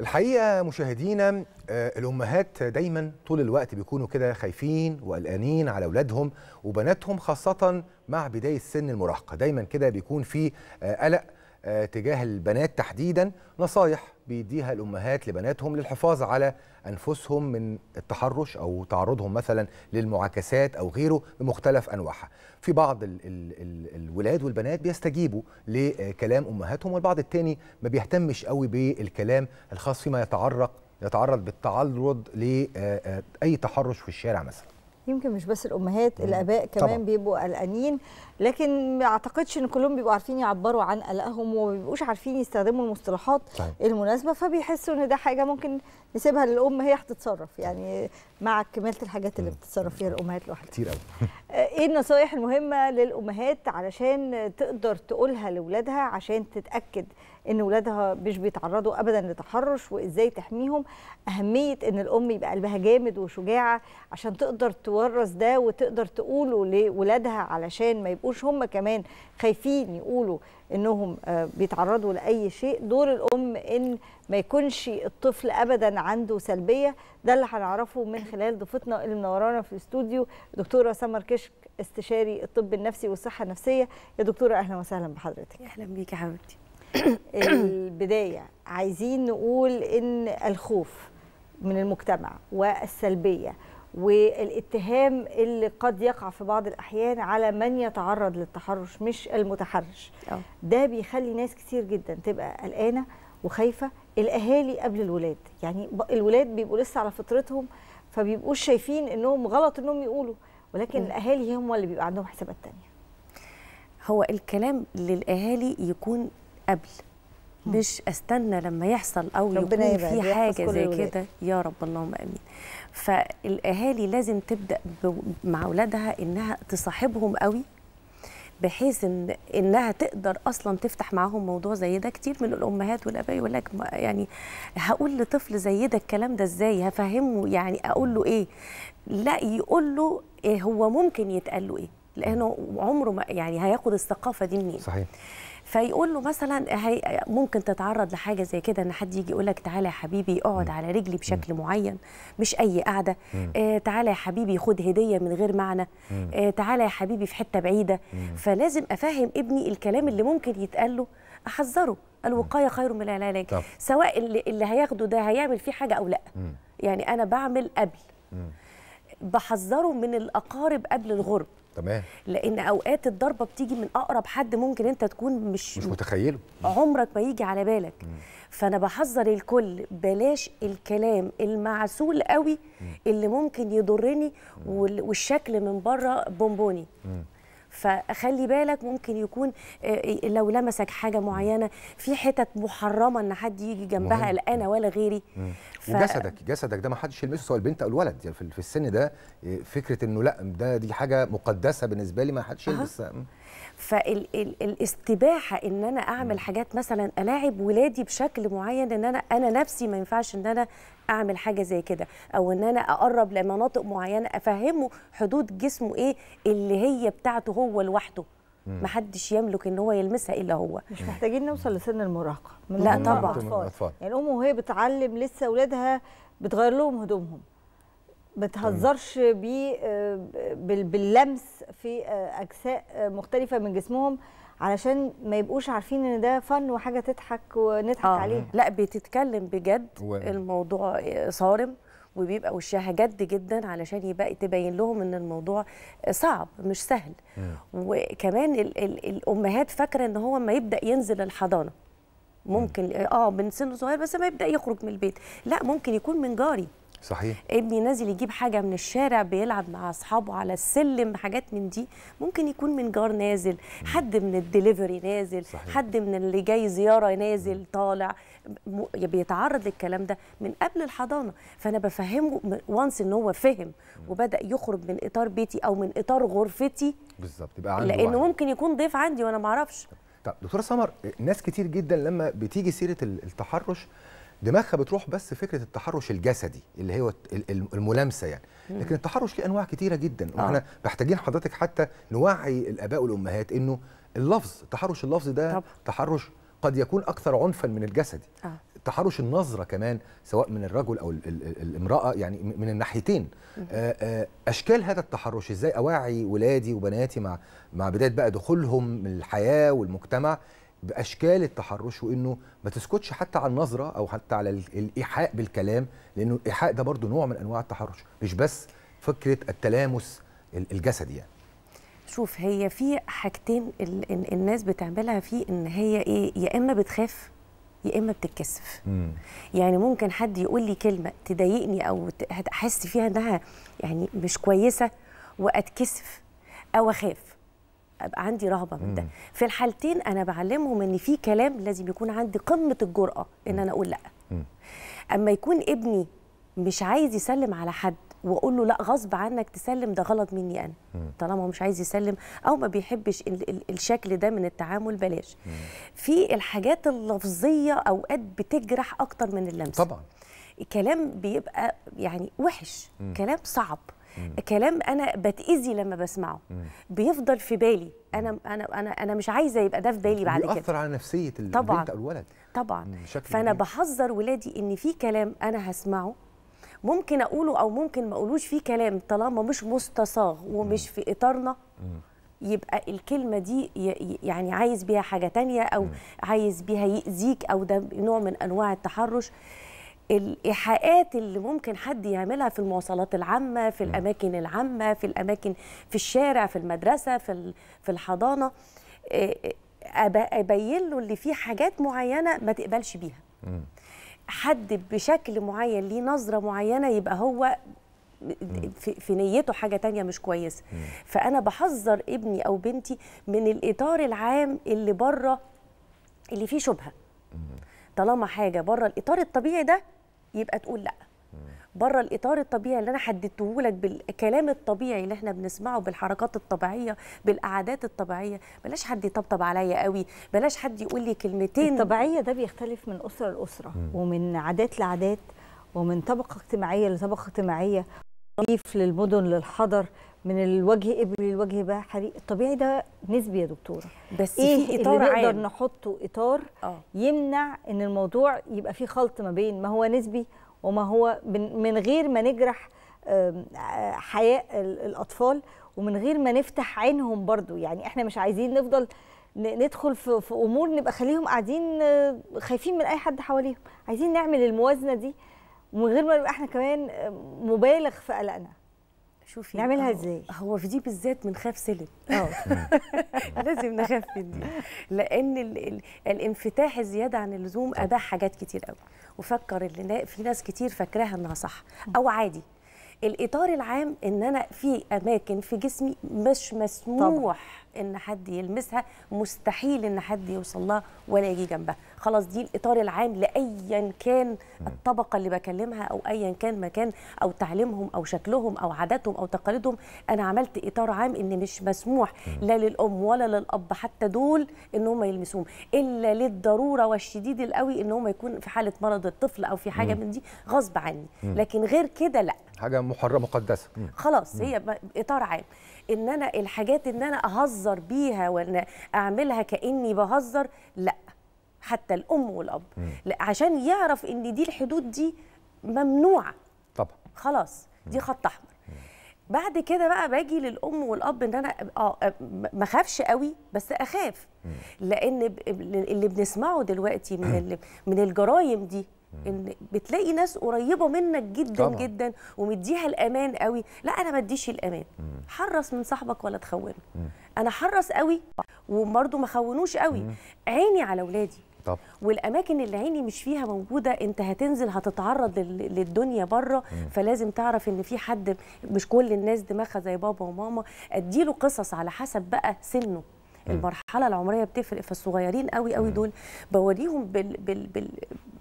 الحقيقه مشاهدينا آه، الامهات دايما طول الوقت بيكونوا كده خايفين وقلقانين على اولادهم وبناتهم خاصه مع بدايه سن المراهقه دايما كده بيكون في آه، قلق آه، تجاه البنات تحديدا نصايح بيديها الامهات لبناتهم للحفاظ على انفسهم من التحرش او تعرضهم مثلا للمعاكسات او غيره بمختلف انواعها. في بعض الـ الـ الـ الولاد والبنات بيستجيبوا لكلام امهاتهم والبعض الثاني ما بيهتمش قوي بالكلام الخاص فيما يتعرض يتعرض بالتعرض لاي آه، آه، تحرش في الشارع مثلا. يمكن مش بس الامهات الاباء كمان طبعا. بيبقوا قلقانين لكن ما اعتقدش ان كلهم بيبقوا عارفين يعبروا عن قلقهم وما بيبقوش عارفين يستخدموا المصطلحات طيب. المناسبه فبيحسوا ان ده حاجه ممكن نسيبها للام هي هتتصرف يعني مع كماله الحاجات اللي بتتصرف فيها الامهات لوحدها كتير قوي آه، ايه النصايح المهمه للامهات علشان تقدر تقولها لاولادها عشان تتاكد ان ولادها مش بيتعرضوا ابدا لتحرش وازاي تحميهم اهميه ان الام يبقى قلبها جامد وشجاعه عشان تقدر تورث ده وتقدر تقوله لاولادها علشان ما يبقوش هم كمان خايفين يقولوا انهم آه، بيتعرضوا لاي شيء دور الام ان ما يكونش الطفل ابدا عنده سلبيه ده اللي هنعرفه من خلال ضيفتنا اللي منورانا في الاستوديو دكتوره سمر كشك استشاري الطب النفسي والصحه النفسيه يا دكتوره اهلا وسهلا بحضرتك اهلا بيكي يا حبيبتي البدايه عايزين نقول ان الخوف من المجتمع والسلبيه والاتهام اللي قد يقع في بعض الأحيان على من يتعرض للتحرش مش المتحرش أوه. ده بيخلي ناس كتير جدا تبقى قلقانة وخايفة الأهالي قبل الولاد يعني الولاد بيبقوا لسه على فطرتهم فبيبقوا شايفين انهم غلط انهم يقولوا ولكن م. الاهالي هم اللي بيبقى عندهم حسابات تانية هو الكلام للاهالي يكون قبل مش استنى لما يحصل او يكون في حاجه زي كده يا رب اللهم امين فالاهالي لازم تبدا مع اولادها انها تصاحبهم قوي بحيث ان انها تقدر اصلا تفتح معاهم موضوع زي ده كتير من الامهات والاباء يقول لك يعني هقول لطفل زي ده الكلام ده ازاي هفهمه يعني اقول له ايه لا يقول له إيه هو ممكن يتقال له ايه لانه عمره ما يعني هياخد الثقافه دي منين صحيح فيقول له مثلا هي ممكن تتعرض لحاجه زي كده ان حد يجي يقول لك تعالى يا حبيبي اقعد على رجلي بشكل معين مش اي قعده آه تعالى يا حبيبي خد هديه من غير معنى آه تعالى يا حبيبي في حته بعيده فلازم افهم ابني الكلام اللي ممكن يتقال له احذره الوقايه خير من العلاج سواء اللي, اللي هياخده ده هيعمل فيه حاجه او لا يعني انا بعمل قبل بحذره من الاقارب قبل الغرب تمام لان اوقات الضربه بتيجي من اقرب حد ممكن انت تكون مش مش متخيله عمرك ما يجي على بالك مم. فانا بحذر الكل بلاش الكلام المعسول قوي مم. اللي ممكن يضرني والشكل من بره بونبوني مم. فخلي بالك ممكن يكون آه، لو لمسك حاجه معينه في حتت محرمه ان حد يجي جنبها لا انا ولا غيري ف... وجسدك جسدك ده ما حدش يلمسه سواء البنت او الولد يعني في السن ده آه، فكره انه لا ده دي حاجه مقدسه بالنسبه لي ما حدش يلمسها فالاستباحه ان انا اعمل حاجات مثلا الاعب ولادي بشكل معين ان انا انا نفسي ما ينفعش ان انا اعمل حاجه زي كده او ان انا اقرب لمناطق معينه افهمه حدود جسمه ايه اللي هي بتاعته هو لوحده ما حدش يملك ان هو يلمسها الا هو مش محتاجين نوصل لسن المراهقه لا طبعا يعني الام وهي بتعلم لسه اولادها بتغير لهم هدومهم بتهزرش بي آه، باللمس في آه، اجساء آه، مختلفه من جسمهم علشان ما يبقوش عارفين ان ده فن وحاجه تضحك ونضحك آه. عليها لا بتتكلم بجد و... الموضوع صارم وبيبقى وشها جد جدا علشان يبقى تبين لهم ان الموضوع صعب مش سهل م. وكمان ال ال الامهات فاكره ان هو ما يبدا ينزل الحضانه ممكن م. اه من سن صغير بس ما يبدا يخرج من البيت لا ممكن يكون من جاري صحيح ابني نازل يجيب حاجه من الشارع بيلعب مع اصحابه على السلم حاجات من دي ممكن يكون من جار نازل حد من الدليفري نازل صحيح. حد من اللي جاي زياره نازل طالع بيتعرض للكلام ده من قبل الحضانه فانا بفهمه وانس ان هو فهم وبدا يخرج من اطار بيتي او من اطار غرفتي بالظبط يبقى عنده لانه واحد. ممكن يكون ضيف عندي وانا ما اعرفش طب دكتوره سمر ناس كتير جدا لما بتيجي سيره التحرش دماغها بتروح بس فكره التحرش الجسدي اللي هو الملامسه يعني لكن التحرش ليه انواع كتيره جدا آه. واحنا محتاجين حضرتك حتى نوعي الاباء والامهات انه اللفظ التحرش اللفظي ده طبعا. تحرش قد يكون اكثر عنفا من الجسدي آه. تحرش النظره كمان سواء من الرجل او الامراه يعني من الناحيتين آه، آه، اشكال هذا التحرش ازاي اواعي ولادي وبناتي مع مع بدايه بقى دخولهم الحياه والمجتمع باشكال التحرش وانه ما تسكتش حتى على النظره او حتى على الايحاء بالكلام لانه الايحاء ده برضه نوع من انواع التحرش مش بس فكره التلامس الجسدي يعني شوف هي في حاجتين الناس بتعملها في ان هي ايه يا اما بتخاف يا اما بتتكسف يعني ممكن حد يقول لي كلمه تضايقني او احس فيها انها يعني مش كويسه واتكسف او اخاف ابقى عندي رهبه من ده في الحالتين انا بعلمهم ان في كلام لازم يكون عندي قمه الجراه ان انا اقول لا اما يكون ابني مش عايز يسلم على حد واقول له لا غصب عنك تسلم ده غلط مني انا طالما هو مش عايز يسلم او ما بيحبش ال ال الشكل ده من التعامل بلاش في الحاجات اللفظيه اوقات بتجرح اكتر من اللمسه طبعا الكلام بيبقى يعني وحش كلام صعب كلام انا بتاذي لما بسمعه بيفضل في بالي انا انا انا انا مش عايزه يبقى ده في بالي بعد كده بيأثر على نفسيه البنت طبعا او الولد طبعا فانا بحذر ولادي ان في كلام انا هسمعه ممكن اقوله او ممكن ما اقولوش فيه كلام طالما مش مستصاغ ومش في اطارنا يبقى الكلمة دي يعني عايز بيها حاجة تانية أو عايز بيها يأذيك أو ده نوع من أنواع التحرش الايحاءات اللي ممكن حد يعملها في المواصلات العامه في الاماكن العامه في الاماكن في الشارع في المدرسه في في الحضانه ابين له اللي فيه حاجات معينه ما تقبلش بيها حد بشكل معين ليه نظره معينه يبقى هو في, في نيته حاجه تانية مش كويسه فانا بحذر ابني او بنتي من الاطار العام اللي بره اللي فيه شبهه طالما حاجه بره الاطار الطبيعي ده يبقى تقول لا بره الاطار الطبيعي اللي انا حددته لك بالكلام الطبيعي اللي احنا بنسمعه بالحركات الطبيعيه بالقعدات الطبيعيه بلاش حد يطبطب عليا قوي بلاش حد يقول لي كلمتين الطبيعيه ده بيختلف من اسره لاسره ومن عادات لعادات ومن طبقه اجتماعيه لطبقه اجتماعيه للمدن للحضر من الوجه ابري للوجه بحري الطبيعي ده نسبي يا دكتوره بس ايه في اطار اللي نقدر نحطه اطار أوه. يمنع ان الموضوع يبقى فيه خلط ما بين ما هو نسبي وما هو من غير ما نجرح آه، حياء الأطفال ومن غير ما نفتح عينهم برضو يعني احنا مش عايزين نفضل ندخل في أمور نبقى خليهم قاعدين آه، خايفين من أي حد حواليهم عايزين نعمل الموازنة دي ومن غير ما نبقى احنا كمان آه، مبالغ في قلقنا شوفي نعملها آه، ازاي هو في دي بالذات بنخاف سلم اه لازم نخاف في دي لان الـ الـ الانفتاح الزياده عن اللزوم اباح حاجات كتير قوي وفكر اللي في ناس كتير فاكراها انها صح او عادي الاطار العام ان انا في اماكن في جسمي مش مسموح طبعا. ان حد يلمسها مستحيل ان حد يوصل لها ولا يجي جنبها خلاص دي الاطار العام لايا كان الطبقه اللي بكلمها او ايا كان مكان او تعليمهم او شكلهم او عاداتهم او تقاليدهم انا عملت اطار عام ان مش مسموح لا للام ولا للاب حتى دول ان هم يلمسوهم الا للضروره والشديد القوي ان هم يكون في حاله مرض الطفل او في حاجه من دي غصب عني لكن غير كده لا حاجه محرمه مقدسه خلاص هي اطار عام ان انا الحاجات ان انا اهزر بيها وان اعملها كاني بهزر لا حتى الام والاب مم. عشان يعرف ان دي الحدود دي ممنوعه طبعا خلاص دي خط احمر بعد كده بقى باجي للام والاب ان انا اه, آه، ما اخافش قوي بس اخاف لان اللي بنسمعه دلوقتي من من الجرايم دي ان بتلاقي ناس قريبه منك جدا طبعا. جدا ومديها الامان قوي لا انا ما اديش الامان حرص من صاحبك ولا تخونه انا حرص قوي وبرده ما خونوش قوي عيني على اولادي طبعا. والاماكن اللي عيني مش فيها موجوده انت هتنزل هتتعرض للدنيا بره فلازم تعرف ان في حد مش كل الناس دماغها زي بابا وماما اديله قصص على حسب بقى سنه المرحله العمريه بتفرق فالصغيرين قوي قوي دول بوريهم بال بال بال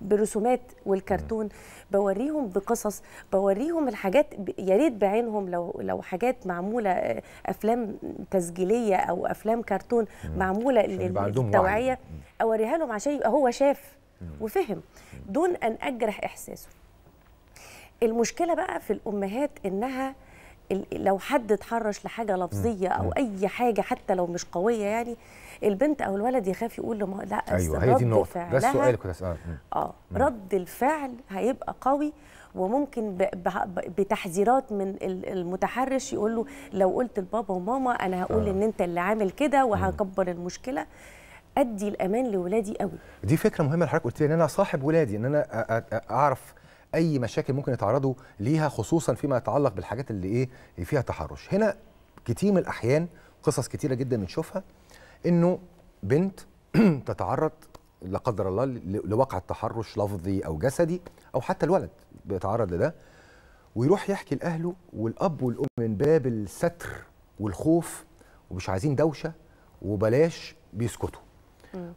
بالرسومات والكرتون بوريهم بقصص بوريهم الحاجات يا ريت بعينهم لو لو حاجات معموله آه، افلام تسجيليه او افلام كرتون معموله للتوعيه اوريها لهم عشان يبقى هو شاف وفهم دون ان اجرح احساسه المشكله بقى في الامهات انها لو حد اتحرش لحاجه لفظيه او اي حاجه حتى لو مش قويه يعني البنت او الولد يخاف يقول له لا ايوه هي دي النقطه ده السؤال كنت اسالك اه رد الفعل هيبقى قوي وممكن بتحذيرات من المتحرش يقول له لو قلت لبابا وماما انا هقول آه. ان انت اللي عامل كده وهكبر المشكله ادي الامان لولادي قوي دي فكره مهمه لحضرتك قلت لي ان انا صاحب ولادي ان انا اعرف اي مشاكل ممكن يتعرضوا ليها خصوصا فيما يتعلق بالحاجات اللي ايه اللي فيها تحرش هنا كتير من الاحيان قصص كتيره جدا بنشوفها انه بنت تتعرض لا قدر الله لواقع التحرش لفظي او جسدي او حتى الولد بيتعرض لده ويروح يحكي لاهله والاب والام من باب الستر والخوف ومش عايزين دوشه وبلاش بيسكتوا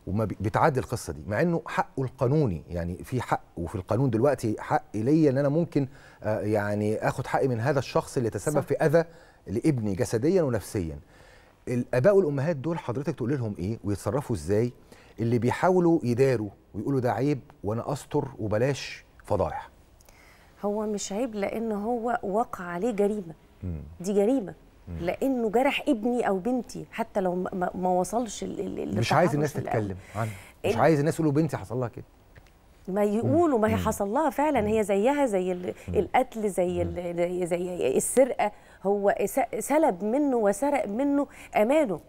وما بتعدي القصه دي مع انه حقه القانوني يعني في حق وفي القانون دلوقتي حق ليا ان انا ممكن آه، يعني اخد حقي من هذا الشخص اللي تسبب في اذى لابني جسديا ونفسيا الاباء والامهات دول حضرتك تقول لهم ايه ويتصرفوا ازاي اللي بيحاولوا يداروا ويقولوا ده عيب وانا استر وبلاش فضايح هو مش عيب لان هو وقع عليه جريمه م. دي جريمه لانه جرح ابني او بنتي حتى لو ما وصلش مش عايز الناس تتكلم عنه مش عايز الناس يقولوا بنتي حصل لها كده ما يقولوا ما هي حصل لها فعلا هي زيها زي القتل زي زي السرقه هو سلب منه وسرق منه امانه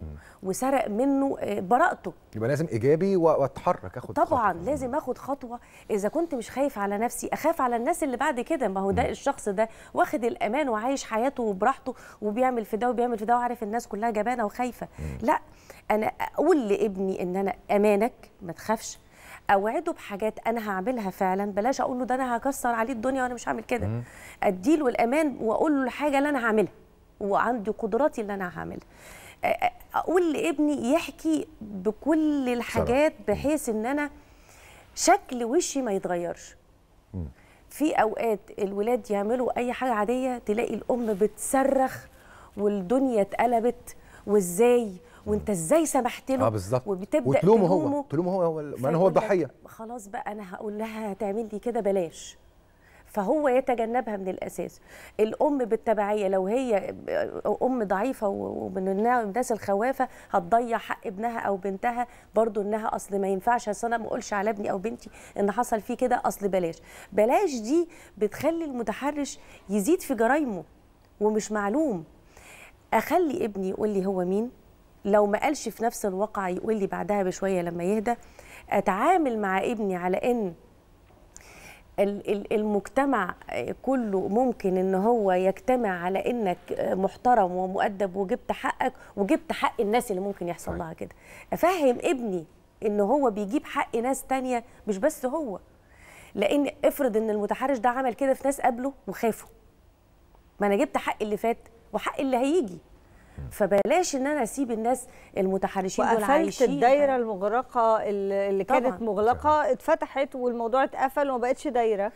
وسرق منه آه، براءته يبقى لازم ايجابي واتحرك اخد طبعا خطوة. لازم اخد خطوه اذا كنت مش خايف على نفسي اخاف على الناس اللي بعد كده ما هو ده الشخص ده واخد الامان وعايش حياته وبراحته وبيعمل في ده وبيعمل في ده وعارف الناس كلها جبانه وخايفه لا انا اقول لابني ان انا امانك ما تخافش اوعده بحاجات انا هعملها فعلا بلاش اقول له ده انا هكسر عليه الدنيا وانا مش هعمل كده اديله الامان واقول له الحاجه اللي انا هعملها وعندي قدراتي اللي انا هعملها اقول لابني يحكي بكل الحاجات بحيث ان انا شكل وشي ما يتغيرش في اوقات الولاد يعملوا اي حاجه عاديه تلاقي الام بتصرخ والدنيا اتقلبت وازاي وانت ازاي سمحت له اه بالظبط وبتبدا تلومه هو تلومه هو, ما هو الضحيه خلاص بقى انا هقول لها تعمل لي كده بلاش فهو يتجنبها من الاساس الام بالتبعيه لو هي ام ضعيفه ومن الناس الخوافه هتضيع حق ابنها او بنتها برضو انها اصل ما ينفعش انا ما اقولش على ابني او بنتي ان حصل فيه كده اصل بلاش بلاش دي بتخلي المتحرش يزيد في جرايمه ومش معلوم اخلي ابني يقول لي هو مين لو ما قالش في نفس الواقعه يقول لي بعدها بشويه لما يهدى اتعامل مع ابني على ان المجتمع كله ممكن ان هو يجتمع على انك محترم ومؤدب وجبت حقك وجبت حق الناس اللي ممكن يحصل لها كده افهم ابني ان هو بيجيب حق ناس تانية مش بس هو لان افرض ان المتحرش ده عمل كده في ناس قبله وخافوا ما انا جبت حق اللي فات وحق اللي هيجي فبلاش ان انا اسيب الناس المتحرشين دول عايشين الدايره المغرقه اللي طبعًا. كانت مغلقه اتفتحت والموضوع اتقفل وما بقتش دايره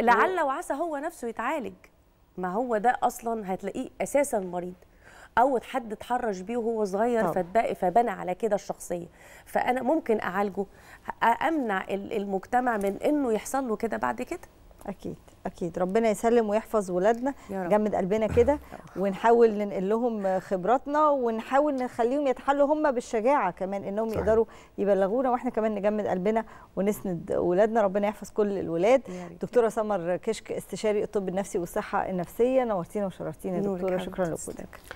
لعل وعسى هو نفسه يتعالج ما هو ده اصلا هتلاقيه اساسا مريض او حد اتحرش بيه وهو صغير فتبقى فبنى على كده الشخصيه فانا ممكن اعالجه امنع المجتمع من انه يحصل له كده بعد كده اكيد اكيد ربنا يسلم ويحفظ ولادنا جمد قلبنا كده ونحاول ننقل لهم خبراتنا ونحاول نخليهم يتحلوا هم بالشجاعه كمان انهم صحيح. يقدروا يبلغونا واحنا كمان نجمد قلبنا ونسند ولادنا ربنا يحفظ كل الولاد دكتوره سمر كشك استشاري الطب النفسي والصحه النفسيه نورتينا وشرفتينا دكتوره شكرا لوجودك